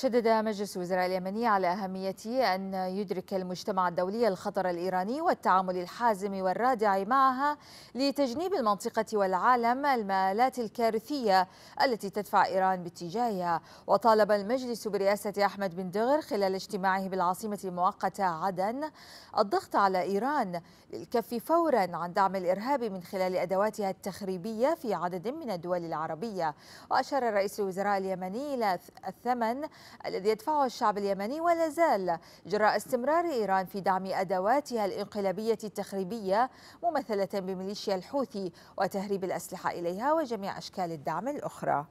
شدد مجلس الوزراء اليمني على أهمية أن يدرك المجتمع الدولي الخطر الإيراني والتعامل الحازم والرادع معها لتجنيب المنطقة والعالم المآلات الكارثية التي تدفع إيران باتجاهها وطالب المجلس برئاسة أحمد بن دغر خلال اجتماعه بالعاصمة المؤقتة عدن الضغط على إيران للكف فورا عن دعم الإرهاب من خلال أدواتها التخريبية في عدد من الدول العربية وأشار رئيس الوزراء اليمني إلى الثمن الذي يدفعه الشعب اليمني ولا زال جراء استمرار إيران في دعم أدواتها الإنقلابية التخريبية ممثلة بميليشيا الحوثي وتهريب الأسلحة إليها وجميع أشكال الدعم الأخرى